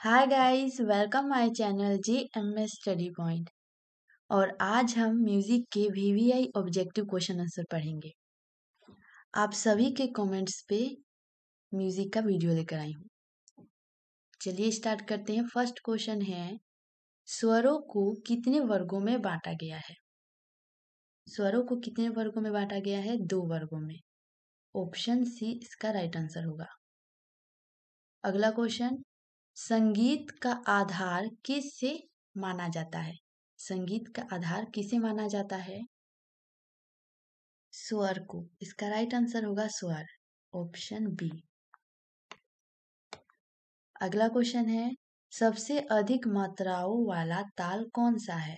hi guys welcome my channel G M S study point और आज हम music के वीवीआई ऑब्जेक्टिव क्वेश्चन आंसर पढ़ेंगे आप सभी के कमेंट्स पे म्यूजिक का वीडियो लेकर आई हूँ चलिए स्टार्ट करते हैं फर्स्ट क्वेश्चन है स्वरों को कितने वर्गों में बांटा गया है स्वरों को कितने वर्गों में बांटा गया है दो वर्गों में ऑप्शन सी इसका राइट आंसर होगा अगला क्वेश्चन संगीत का आधार किससे माना जाता है संगीत का आधार किसे माना जाता है स्वर को इसका राइट आंसर होगा स्वर ऑप्शन बी अगला क्वेश्चन है सबसे अधिक मात्राओं वाला ताल कौन सा है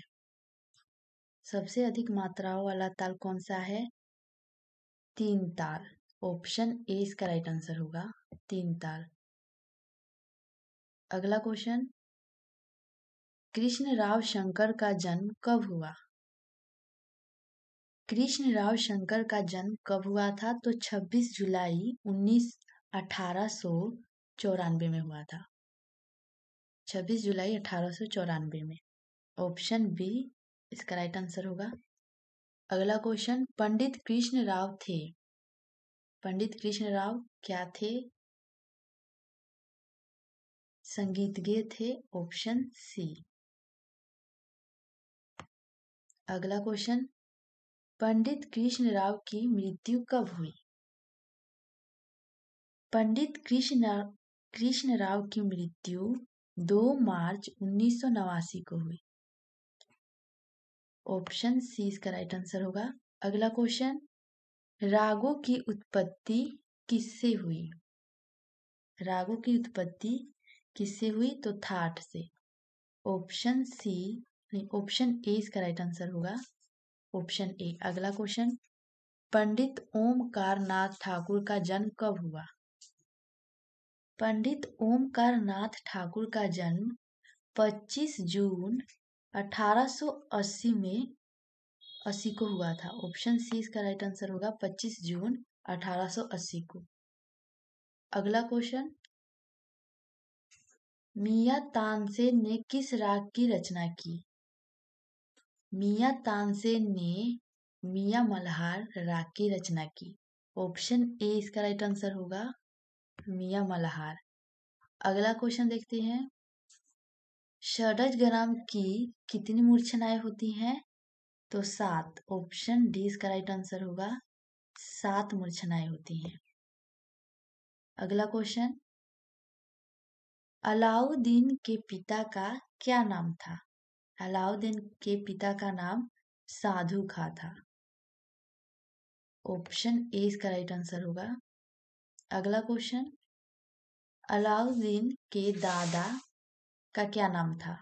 सबसे अधिक मात्राओं वाला ताल कौन सा है तीन ताल ऑप्शन ए इसका राइट आंसर होगा तीन ताल अगला क्वेश्चन कृष्ण राव शंकर का जन्म कब हुआ कृष्ण राव शंकर का जन्म कब हुआ था तो 26 जुलाई उन्नीस अठारह चौरानवे में हुआ था 26 जुलाई अठारह चौरानवे में ऑप्शन बी इसका राइट आंसर होगा अगला क्वेश्चन पंडित कृष्ण राव थे पंडित कृष्ण राव क्या थे संगीतज्ञ थे ऑप्शन सी अगला क्वेश्चन पंडित कृष्ण राव की मृत्यु कब हुई पंडित कृष्ण कृष्ण राव की मृत्यु 2 मार्च उन्नीस को हुई ऑप्शन सी इसका राइट आंसर होगा अगला क्वेश्चन रागों की उत्पत्ति किससे हुई रागों की उत्पत्ति किससे हुई तो थाट से ऑप्शन सी नहीं ऑप्शन ए इसका राइट आंसर होगा ऑप्शन ए अगला क्वेश्चन पंडित ओमकार नाथ ठाकुर का जन्म कब हुआ पंडित ओमकार नाथ ठाकुर का जन्म 25 जून 1880 में 80 को हुआ था ऑप्शन सी इसका राइट आंसर होगा 25 जून 1880 को अगला क्वेश्चन मियाँ तानसेन ने किस राग की रचना की मिया तानसेन ने मिया मल्हार राग की रचना की ऑप्शन ए इसका राइट आंसर होगा मिया मल्हार अगला क्वेश्चन देखते हैं षडज ग्राम की कितनी मूर्छनाएं होती हैं तो सात ऑप्शन डी इसका राइट आंसर होगा सात मूर्छनाएं होती हैं अगला क्वेश्चन अलाउद्दीन के पिता का क्या नाम था अलाउद्दीन के पिता का नाम साधु खां था ऑप्शन ए इसका राइट आंसर होगा अगला क्वेश्चन अलाउद्दीन के दादा का क्या नाम था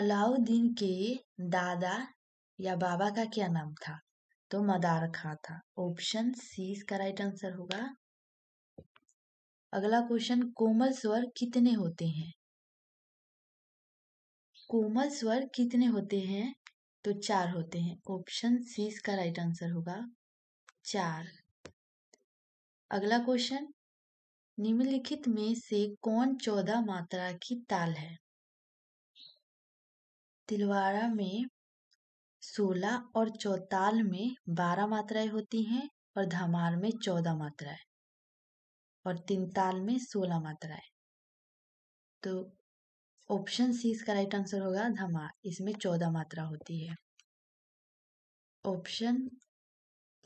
अलाउद्दीन के दादा या बाबा का क्या नाम था तो मदार खां था ऑप्शन सी इसका राइट आंसर होगा अगला क्वेश्चन कोमल स्वर कितने होते हैं कोमल स्वर कितने होते हैं तो चार होते हैं ऑप्शन सी इसका राइट आंसर होगा चार अगला क्वेश्चन निम्नलिखित में से कौन चौदह मात्रा की ताल है तिलवाड़ा में सोलह और चौताल में बारह मात्राएं होती हैं और धमार में चौदह मात्राएं और तीन ताल में सोलह मात्राएं तो ऑप्शन सी इसका राइट आंसर होगा धमा इसमें चौदह मात्रा होती है ऑप्शन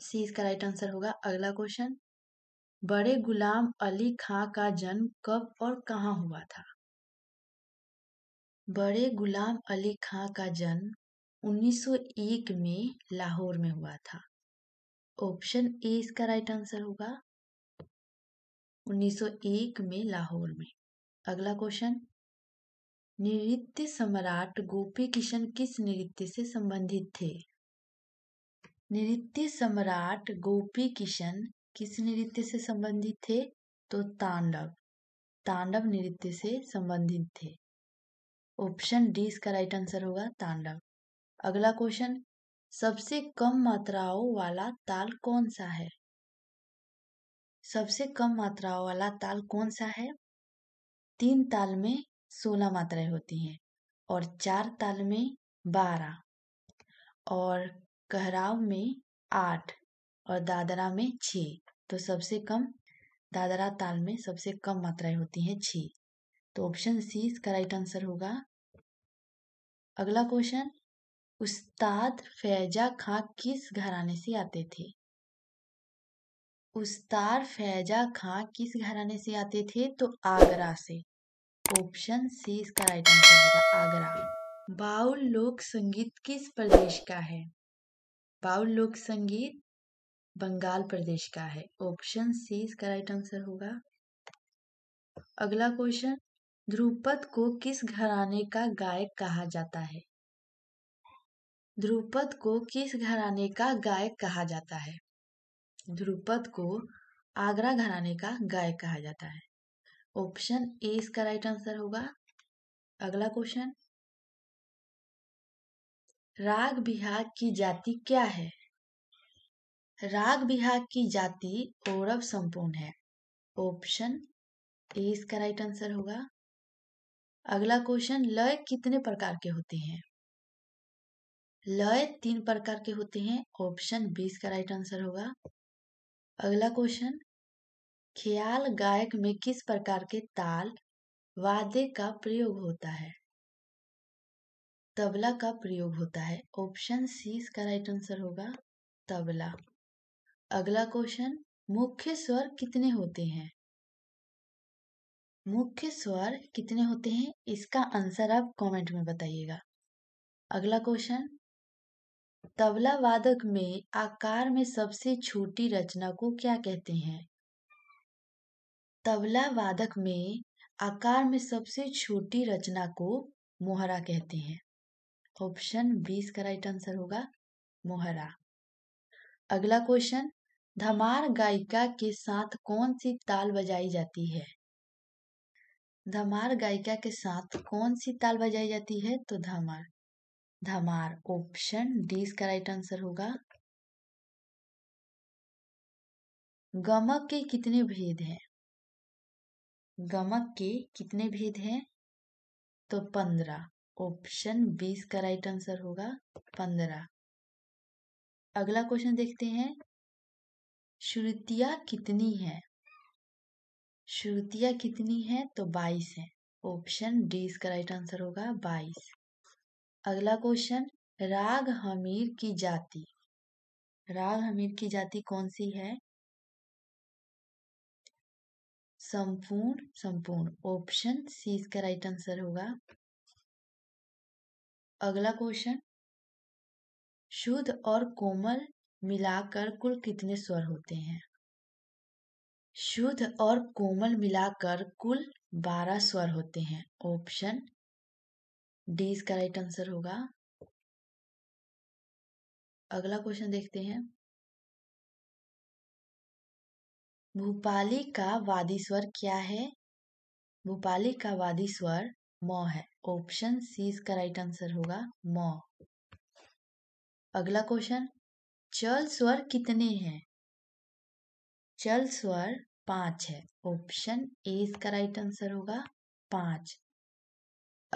सी इसका राइट आंसर होगा अगला क्वेश्चन बड़े गुलाम अली खां का जन्म कब और कहाँ हुआ था बड़े गुलाम अली खां का जन्म 1901 में लाहौर में हुआ था ऑप्शन ए इसका राइट आंसर होगा 1901 में लाहौर में अगला क्वेश्चन नृत्य सम्राट गोपी किशन किस नृत्य से संबंधित थे नृत्य सम्राट गोपी किशन किस नृत्य से संबंधित थे तो तांडव तांडव नृत्य से संबंधित थे ऑप्शन डी इसका राइट आंसर होगा तांडव अगला क्वेश्चन सबसे कम मात्राओं वाला ताल कौन सा है सबसे कम मात्राओं वाला ताल कौन सा है तीन ताल में सोलह मात्राएं होती हैं और चार ताल में बारह और कहराव में आठ और दादरा में छ तो सबसे कम दादरा ताल में सबसे कम मात्राएं होती हैं छ तो ऑप्शन सी इसका राइट आंसर होगा अगला क्वेश्चन उस्ताद फैजा खां किस घराने से आते थे उस्तार फैजा खां किस घराने से आते थे तो आगरा से ऑप्शन सी इसका राइट आंसर होगा आगरा बाउल लोक संगीत किस प्रदेश का है बाउल लोक संगीत बंगाल प्रदेश का है ऑप्शन सी इसका राइट आंसर होगा अगला क्वेश्चन ध्रुपद को किस घराने का गायक कहा जाता है ध्रुपद को किस घराने का गायक कहा जाता है ध्रुपद को आगरा घराने का गायक कहा जाता है ऑप्शन ए इसका राइट आंसर होगा अगला क्वेश्चन राग बिहा की जाति क्या है राग बिहाग की जाति औरव संपूर्ण है ऑप्शन ए इसका राइट आंसर होगा अगला क्वेश्चन लय कितने प्रकार के होते हैं लय तीन प्रकार के होते हैं ऑप्शन बी इसका राइट आंसर होगा अगला क्वेश्चन ख्याल गायक में किस प्रकार के ताल वाद्य का प्रयोग होता है तबला का प्रयोग होता है ऑप्शन सी इसका राइट आंसर होगा तबला अगला क्वेश्चन मुख्य स्वर कितने होते हैं मुख्य स्वर कितने होते हैं इसका आंसर आप कमेंट में बताइएगा अगला क्वेश्चन तबला वादक में आकार में सबसे छोटी रचना को क्या कहते हैं तबला वादक में आकार में सबसे छोटी रचना को मोहरा कहते हैं ऑप्शन बीस का राइट आंसर होगा मोहरा अगला क्वेश्चन धमार गायिका के साथ कौन सी ताल बजाई जाती है धमार गायिका के साथ कौन सी ताल बजाई जाती है तो धमार धमार ऑप्शन डी इसका राइट आंसर होगा गमक के कितने भेद हैं गमक के कितने भेद हैं तो पंद्रह ऑप्शन बी इसका राइट आंसर होगा पंद्रह अगला क्वेश्चन देखते हैं श्रुतिया कितनी है श्रुतिया कितनी है तो बाईस है ऑप्शन डी इसका राइट आंसर होगा बाईस अगला क्वेश्चन राग हमीर की जाति राग हमीर की जाति कौन सी है संपूर्ण संपूर्ण ऑप्शन सी इसका राइट आंसर होगा अगला क्वेश्चन शुद्ध और कोमल मिलाकर कुल कितने स्वर होते हैं शुद्ध और कोमल मिलाकर कुल बारह स्वर होते हैं ऑप्शन डी इसका राइट आंसर होगा अगला क्वेश्चन देखते हैं भूपाली का वादी स्वर क्या है भूपाली का वादी स्वर म है ऑप्शन सी इसका राइट आंसर होगा म अगला क्वेश्चन चल स्वर कितने हैं चल स्वर पांच है ऑप्शन ए इसका राइट आंसर होगा पांच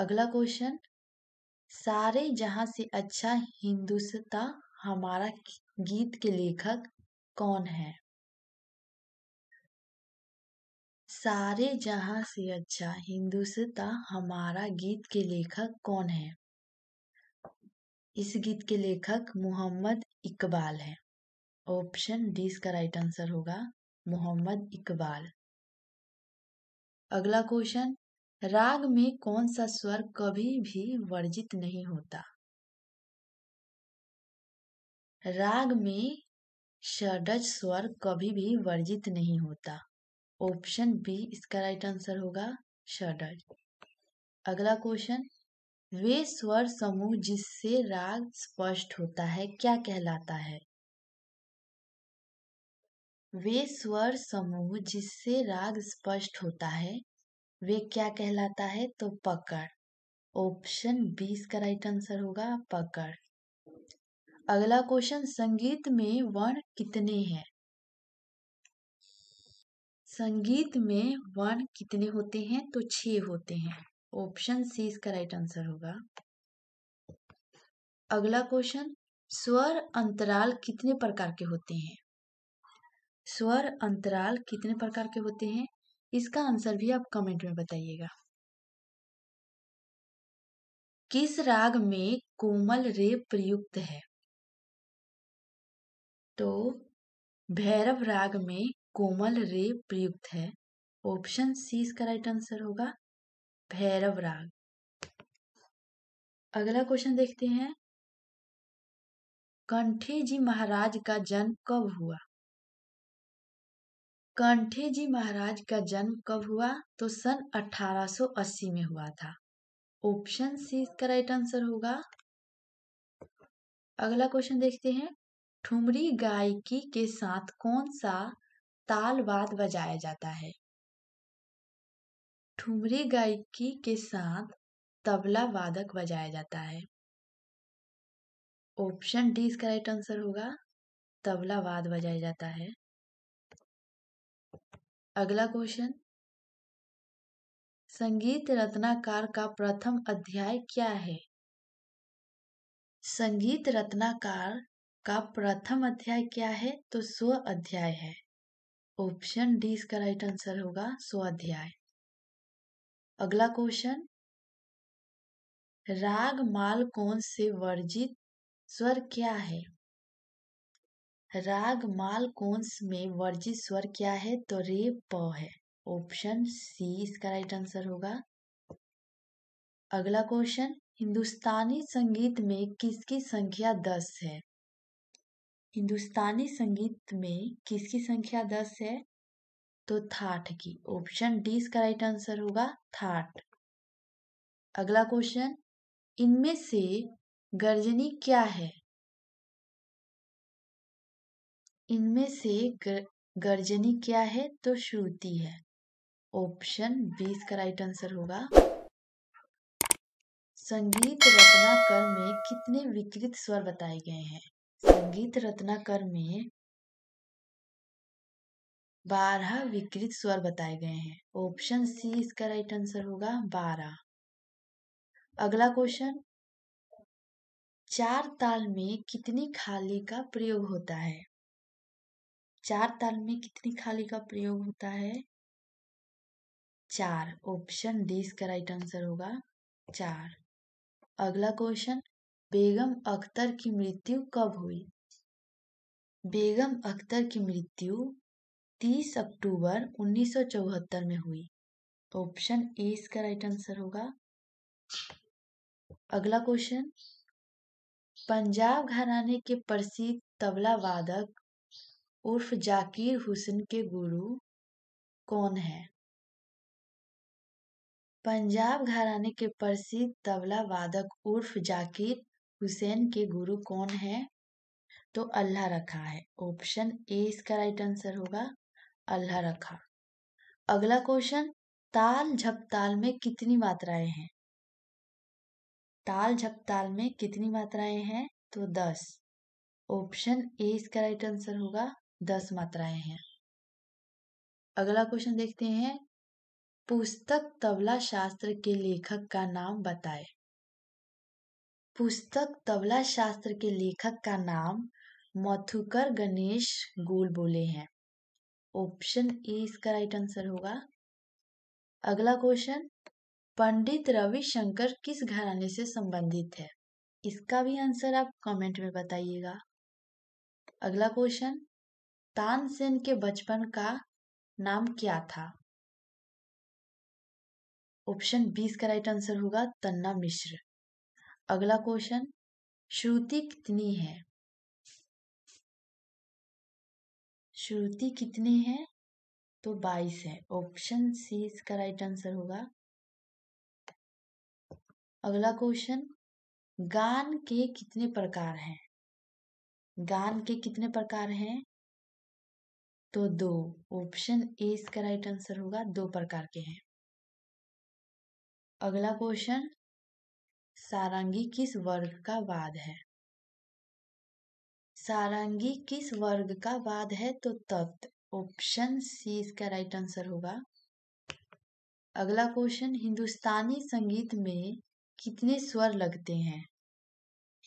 अगला क्वेश्चन सारे जहां से अच्छा हिंदुस्ता हमारा गीत के लेखक कौन है सारे जहां से अच्छा हिंदुस्ता हमारा गीत के लेखक कौन है इस गीत के लेखक मोहम्मद इकबाल है ऑप्शन डी इसका राइट आंसर होगा मोहम्मद इकबाल अगला क्वेश्चन राग में कौन सा स्वर कभी भी वर्जित नहीं होता राग में षडज स्वर कभी भी वर्जित नहीं होता ऑप्शन बी इसका राइट आंसर होगा षडज अगला क्वेश्चन वे स्वर समूह जिससे राग स्पष्ट होता है क्या कहलाता है वे स्वर समूह जिससे राग स्पष्ट होता है वे क्या कहलाता है तो पकड़ ऑप्शन बी इसका राइट आंसर होगा पकड़ अगला क्वेश्चन संगीत में वर्ण कितने हैं संगीत में वर्ण कितने होते हैं तो छह होते हैं ऑप्शन सी इसका राइट आंसर होगा अगला क्वेश्चन स्वर अंतराल कितने प्रकार के होते हैं स्वर अंतराल कितने प्रकार के होते हैं इसका आंसर भी आप कमेंट में बताइएगा किस राग में कोमल रे प्रयुक्त है तो भैरव राग में कोमल रे प्रयुक्त है ऑप्शन सी इसका राइट आंसर होगा भैरव राग अगला क्वेश्चन देखते हैं कंठे जी महाराज का जन्म कब हुआ कंठे जी महाराज का जन्म कब हुआ तो सन 1880 में हुआ था ऑप्शन सी इसका राइट आंसर होगा अगला क्वेश्चन देखते हैं ठुमरी गायकी के साथ कौन सा तालवाद बजाया जाता है ठुमरी गायकी के साथ तबला वादक बजाया जाता है ऑप्शन डी इसका राइट आंसर होगा तबला वाद बजाया जाता है अगला क्वेश्चन संगीत रत्नाकार का प्रथम अध्याय क्या है संगीत रत्नाकार का प्रथम अध्याय क्या है तो स्व अध्याय है ऑप्शन डी इसका राइट आंसर होगा स्व अध्याय अगला क्वेश्चन राग माल कौन से वर्जित स्वर क्या है राग माल कोंस में वर्जित स्वर क्या है तो रे प है ऑप्शन सी इसका राइट आंसर होगा अगला क्वेश्चन हिंदुस्तानी संगीत में किसकी संख्या दस है हिंदुस्तानी संगीत में किसकी संख्या दस है तो थाट की ऑप्शन डी इसका राइट आंसर होगा थाट अगला क्वेश्चन इनमें से गर्जनी क्या है इनमें से गर्जनी क्या है तो श्रुति है ऑप्शन बी इसका राइट आंसर होगा संगीत रत्नाकर में कितने विकृत स्वर बताए गए हैं संगीत रत्नाकर में बारह विकृत स्वर बताए गए हैं ऑप्शन सी इसका राइट आंसर होगा बारह अगला क्वेश्चन चार ताल में कितनी खाली का प्रयोग होता है चार ताल में कितनी खाली का प्रयोग होता है चार ऑप्शन डी इसका राइट आंसर होगा चार अगला क्वेश्चन बेगम अख्तर की मृत्यु कब हुई बेगम अख्तर की मृत्यु 30 अक्टूबर चौहत्तर में हुई ऑप्शन ए इसका राइट आंसर होगा अगला क्वेश्चन पंजाब घराने के प्रसिद्ध तबला वादक उर्फ जाकिर हुसैन के गुरु कौन है पंजाब घराने के प्रसिद्ध तबला वादक उर्फ जाकिर हुसैन के गुरु कौन है तो अल्लाह रखा है ऑप्शन ए इसका राइट आंसर होगा अल्लाह रखा अगला क्वेश्चन ताल झपताल में कितनी मात्राएं हैं ताल झपताल में कितनी मात्राएं हैं तो दस ऑप्शन ए इसका राइट आंसर होगा दस मात्राएं हैं अगला क्वेश्चन देखते हैं पुस्तक तबला शास्त्र के लेखक का नाम बताएं पुस्तक तबला शास्त्र के लेखक का नाम मथुकर गणेश गोल बोले हैं ऑप्शन ए इसका राइट आंसर होगा अगला क्वेश्चन पंडित रविशंकर किस घराने से संबंधित है इसका भी आंसर आप कमेंट में बताइएगा अगला क्वेश्चन तानसेन के बचपन का नाम क्या था ऑप्शन बीस का राइट आंसर होगा तन्ना मिश्र अगला क्वेश्चन श्रुति कितनी है श्रुति कितनी है तो बाईस है ऑप्शन सी इसका राइट आंसर होगा अगला क्वेश्चन गान के कितने प्रकार हैं गान के कितने प्रकार हैं तो दो ऑप्शन ए इसका राइट आंसर होगा दो प्रकार के हैं अगला क्वेश्चन सारंगी किस वर्ग का वाद है सारंगी किस वर्ग का वाद है तो तत्व ऑप्शन सी इसका राइट आंसर होगा अगला क्वेश्चन हिंदुस्तानी संगीत में कितने स्वर लगते हैं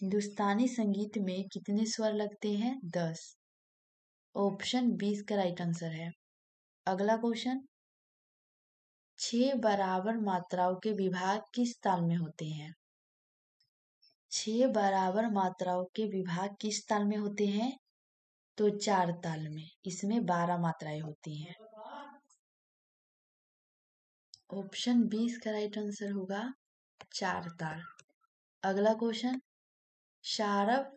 हिंदुस्तानी संगीत में कितने स्वर लगते हैं दस ऑप्शन बीस का राइट आंसर है अगला क्वेश्चन छह बराबर मात्राओं के विभाग किस ताल में होते हैं छह बराबर मात्राओं के विभाग किस ताल में होते हैं तो चार ताल में इसमें बारह मात्राएं होती हैं ऑप्शन बीस का राइट आंसर होगा चार ताल अगला क्वेश्चन शारव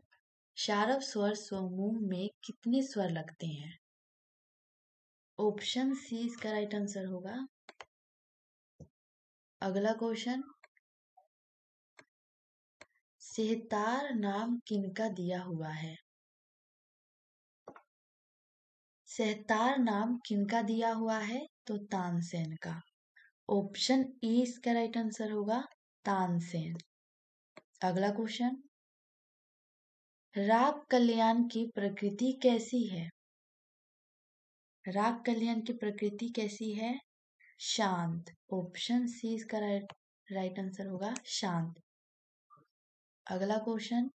शारभ स्वर समूह में कितने स्वर लगते हैं ऑप्शन सी इसका राइट आंसर होगा अगला क्वेश्चन सेहतार नाम किनका दिया हुआ है सेहतार नाम किनका दिया हुआ है तो तानसेन का ऑप्शन ई e इसका राइट आंसर होगा तानसेन अगला क्वेश्चन राग कल्याण की प्रकृति कैसी है राग कल्याण की प्रकृति कैसी है शांत ऑप्शन सी इसका राइट राइट आंसर होगा शांत अगला क्वेश्चन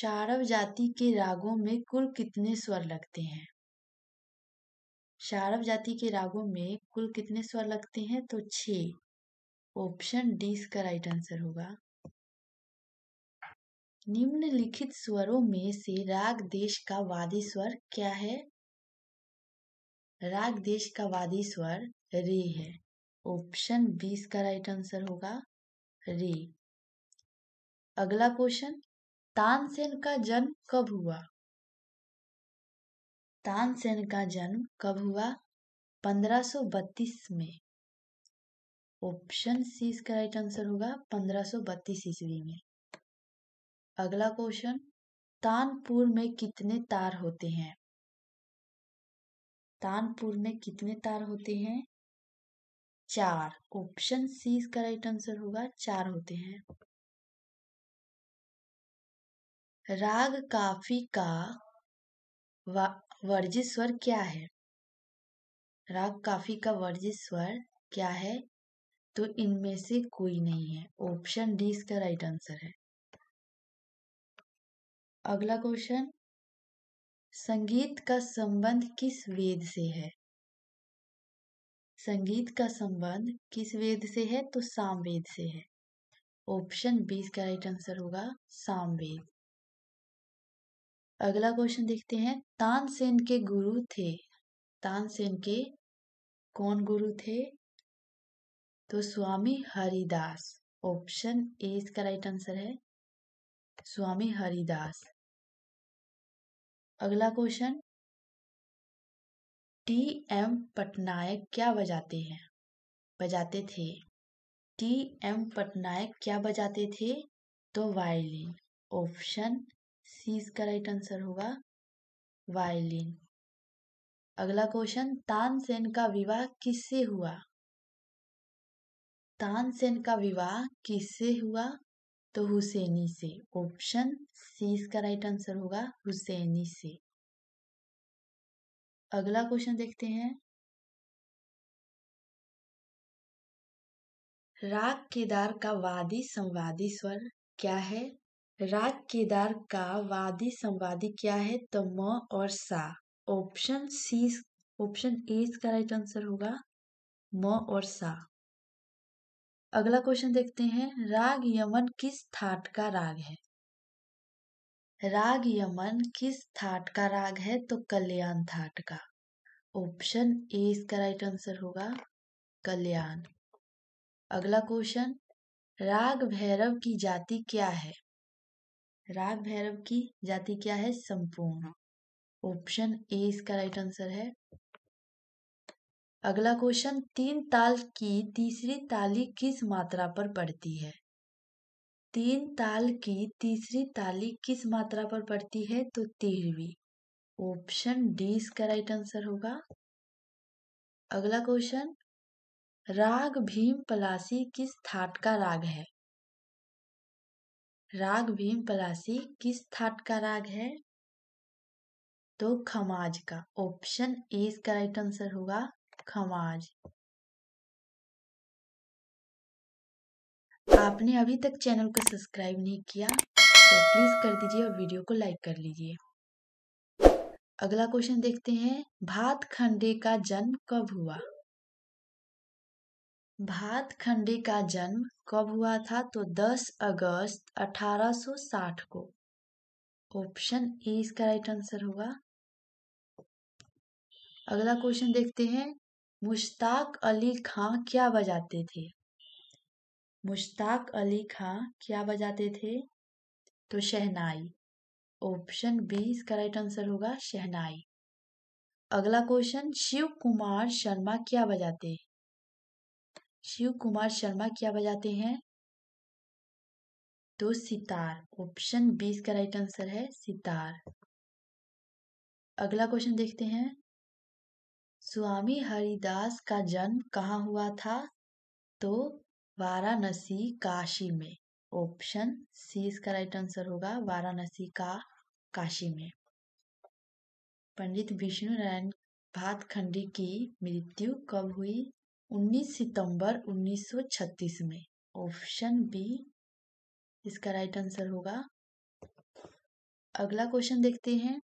शारव जाति के रागों में कुल कितने स्वर लगते हैं शारव जाति के रागों में कुल कितने स्वर लगते हैं तो छ ऑप्शन डी इसका राइट आंसर होगा निम्नलिखित स्वरों में से राग देश का वादी स्वर क्या है राग देश का वादी स्वर रे है ऑप्शन बी इसका राइट आंसर होगा रे अगला क्वेश्चन तानसेन का जन्म कब हुआ तानसेन का जन्म कब हुआ 1532 में ऑप्शन सी इसका राइट आंसर होगा 1532 ईस्वी में अगला क्वेश्चन तानपुर में कितने तार होते हैं तानपुर में कितने तार होते हैं चार ऑप्शन सी इसका राइट आंसर होगा चार होते हैं राग काफी का वर्जित स्वर क्या है राग काफी का वर्जित स्वर क्या है तो इनमें से कोई नहीं है ऑप्शन डी इसका राइट आंसर है अगला क्वेश्चन संगीत का संबंध किस वेद से है संगीत का संबंध किस वेद से है तो सामवेद से है ऑप्शन बी का राइट आंसर होगा सामवेद अगला क्वेश्चन देखते हैं तानसेन के गुरु थे तानसेन के कौन गुरु थे तो स्वामी हरिदास ऑप्शन ए इसका राइट आंसर है स्वामी हरिदास अगला क्वेश्चन टी एम पटनायक क्या बजाते हैं बजाते थे टी एम पटनायक क्या बजाते थे तो वायलिन ऑप्शन सी इसका राइट आंसर होगा वायलिन अगला क्वेश्चन तानसेन का विवाह किससे हुआ तानसेन का विवाह किससे हुआ तो हुसैनी से ऑप्शन सी इसका राइट आंसर होगा हुसैनी से अगला क्वेश्चन देखते हैं राग केदार का वादी संवादी स्वर क्या है राग केदार का वादी संवादी क्या है तो म और सा ऑप्शन सी ऑप्शन ए इसका राइट आंसर होगा म और सा अगला क्वेश्चन देखते हैं राग यमन किस थाट का राग है राग यमन किस थाट का राग है तो कल्याण थाट का ऑप्शन ए इसका राइट आंसर होगा कल्याण अगला क्वेश्चन राग भैरव की जाति क्या है राग भैरव की जाति क्या है संपूर्ण ऑप्शन ए इसका राइट आंसर है अगला क्वेश्चन तीन ताल की तीसरी ताली किस मात्रा पर पड़ती है तीन ताल की तीसरी ताली किस मात्रा पर पड़ती है तो तेरहवीं ऑप्शन डी इसका राइट आंसर होगा अगला क्वेश्चन राग भीम पलासी किस थाट का राग है राग भीम पलासी किस थाट का राग है तो खमाज का ऑप्शन ए इसका राइट आंसर होगा खमाज आपने अभी तक चैनल को सब्सक्राइब नहीं किया तो प्लीज़ कर दीजिए और वीडियो को लाइक कर लीजिए अगला क्वेश्चन देखते हैं भात खंडे का जन्म कब हुआ भात खंडे का जन्म कब हुआ था तो 10 अगस्त 1860 को ऑप्शन ए इसका राइट आंसर होगा अगला क्वेश्चन देखते हैं मुश्ताक अली खां क्या बजाते थे मुश्ताक अली खां क्या बजाते थे तो शहनाई ऑप्शन बी इसका राइट आंसर होगा शहनाई अगला क्वेश्चन शिव कुमार शर्मा क्या बजाते शिव कुमार शर्मा क्या बजाते हैं तो सितार ऑप्शन बी इसका राइट आंसर है सितार अगला क्वेश्चन देखते हैं स्वामी हरिदास का जन्म कहाँ हुआ था तो वाराणसी काशी में ऑप्शन सी इसका राइट आंसर होगा वाराणसी का काशी में पंडित विष्णु नारायण भातखंडी की मृत्यु कब हुई 19 सितंबर 1936 में ऑप्शन बी इसका राइट आंसर होगा अगला क्वेश्चन देखते हैं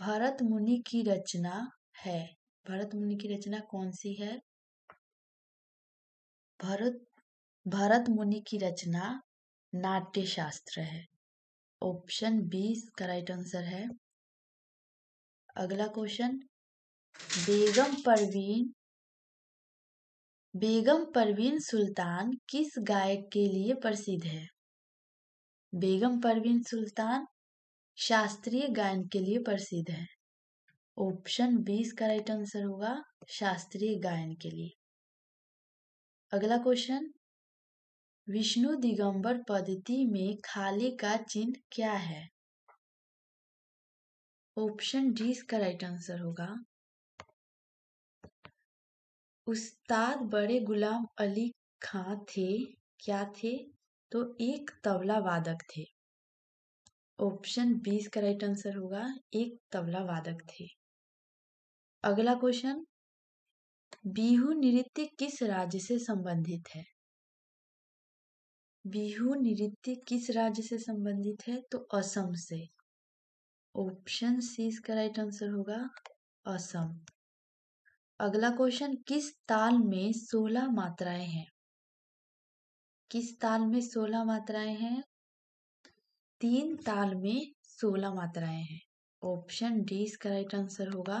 भरत मुनि की रचना है भरत मुनि की रचना कौन सी है भरत भरत मुनि की रचना नाट्य शास्त्र है ऑप्शन बी इसका राइट आंसर है अगला क्वेश्चन बेगम परवीन बेगम परवीन सुल्तान किस गायक के लिए प्रसिद्ध है बेगम परवीन सुल्तान शास्त्रीय गायन के लिए प्रसिद्ध है ऑप्शन बीस का राइट आंसर होगा शास्त्रीय गायन के लिए अगला क्वेश्चन विष्णु दिगंबर पद्धति में खाली का चिन्ह क्या है ऑप्शन डी इसका राइट आंसर होगा उस्ताद बड़े गुलाम अली खां थे क्या थे तो एक तबला वादक थे ऑप्शन बी इसका राइट आंसर होगा एक तबला वादक थे अगला क्वेश्चन बिहू नृत्य किस राज्य से संबंधित है बिहू नृत्य किस राज्य से संबंधित है तो असम से ऑप्शन सी इसका राइट आंसर होगा असम अगला क्वेश्चन किस ताल में सोलह मात्राएं हैं किस ताल में सोलह मात्राएं हैं तीन ताल में सोलह मात्राएं हैं ऑप्शन डी इसका राइट आंसर होगा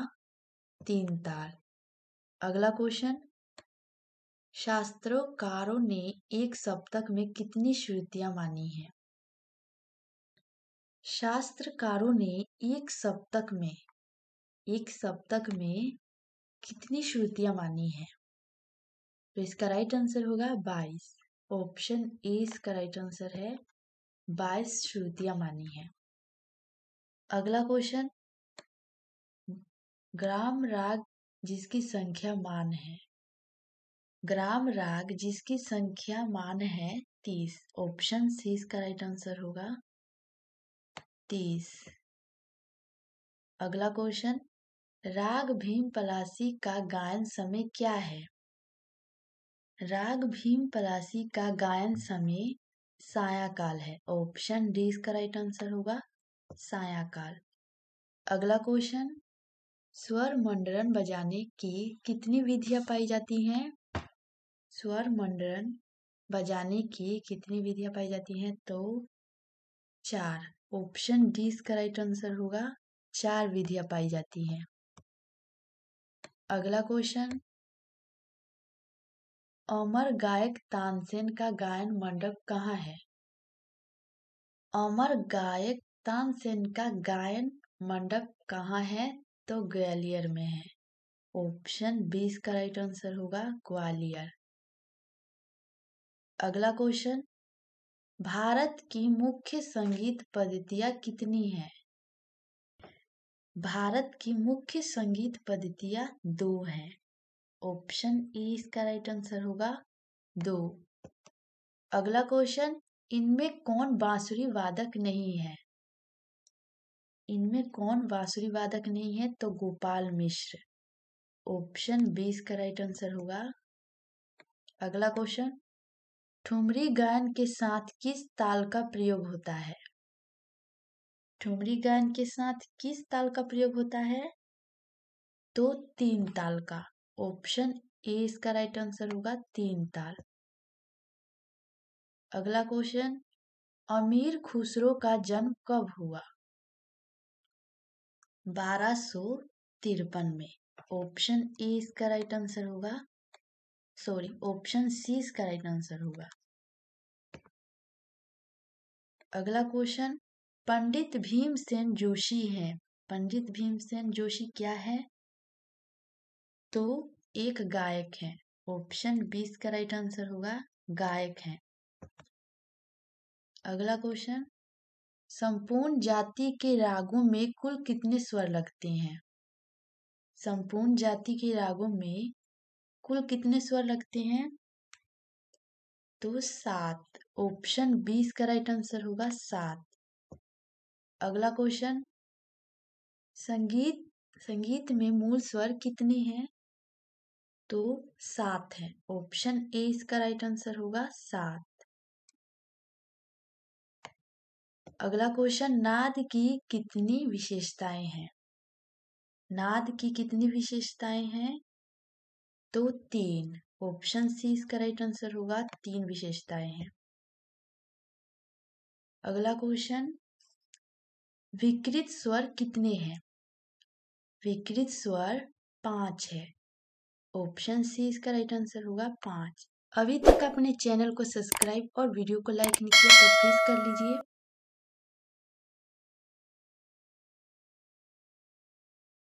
तीन ताल अगला क्वेश्चन शास्त्रोकारों ने एक सप्तक में कितनी श्रुतियां मानी हैं शास्त्रकारों ने एक सप्तक में एक सप्तक में कितनी श्रुतियां मानी हैं तो इसका राइट आंसर होगा बाईस ऑप्शन ए इसका राइट आंसर है बाईस श्रुतियां मानी हैं अगला क्वेश्चन ग्राम राग जिसकी संख्या मान है ग्राम राग जिसकी संख्या मान है तीस ऑप्शन सी इसका राइट आंसर होगा तीस अगला क्वेश्चन राग भीम पलासी का गायन समय क्या है राग भीम पलासी का गायन समय सायाकाल है ऑप्शन डी इसका राइट आंसर होगा सायाकाल अगला क्वेश्चन स्वर मंडरन बजाने की कितनी विधियां पाई जाती हैं स्वर मंडरन बजाने की कितनी विधियां पाई जाती हैं तो चार ऑप्शन डी इसका राइट आंसर होगा चार विधियां पाई जाती हैं अगला क्वेश्चन अमर गायक तानसेन का गायन मंडप कहाँ है अमर गायक तानसेन का गायन मंडप कहाँ है तो ग्वालियर में है ऑप्शन बी इसका राइट आंसर होगा ग्वालियर अगला क्वेश्चन भारत की मुख्य संगीत पद्धतियां कितनी है भारत की मुख्य संगीत पद्धतियां दो हैं ऑप्शन ए इसका राइट आंसर होगा दो अगला क्वेश्चन इनमें कौन बांसुरी वादक नहीं है इनमें कौन बांसुरी वादक नहीं है तो गोपाल मिश्र ऑप्शन बी इसका राइट आंसर होगा अगला क्वेश्चन ठुमरी गायन के साथ किस ताल का प्रयोग होता है ठुमरी गायन के साथ किस ताल का प्रयोग होता है तो तीन ताल का ऑप्शन ए इसका राइट आंसर होगा तीन ताल अगला क्वेश्चन अमीर खुसरो का जन्म कब हुआ बारह सो तिरपन में ऑप्शन ए इसका राइट आंसर होगा सॉरी ऑप्शन सी इसका राइट आंसर होगा अगला क्वेश्चन पंडित भीमसेन जोशी है पंडित भीमसेन जोशी क्या है तो एक गायक है ऑप्शन बीस का राइट आंसर होगा गायक है अगला क्वेश्चन संपूर्ण जाति के रागों में कुल कितने स्वर लगते हैं संपूर्ण जाति के रागों में कुल कितने स्वर लगते हैं तो सात ऑप्शन बीस का राइट आंसर होगा सात अगला क्वेश्चन संगीत संगीत में मूल स्वर कितने हैं तो सात है ऑप्शन ए इसका राइट आंसर होगा सात अगला क्वेश्चन नाद की कितनी विशेषताएं हैं नाद की कितनी विशेषताएं हैं तो तीन ऑप्शन सी इसका राइट आंसर होगा तीन विशेषताएं हैं अगला क्वेश्चन विकृत स्वर कितने हैं विकृत स्वर पांच है ऑप्शन सी इसका राइट आंसर होगा पांच अभी तक अपने चैनल को सब्सक्राइब और वीडियो को लाइक नहीं किया तो प्लीज़ कर लीजिए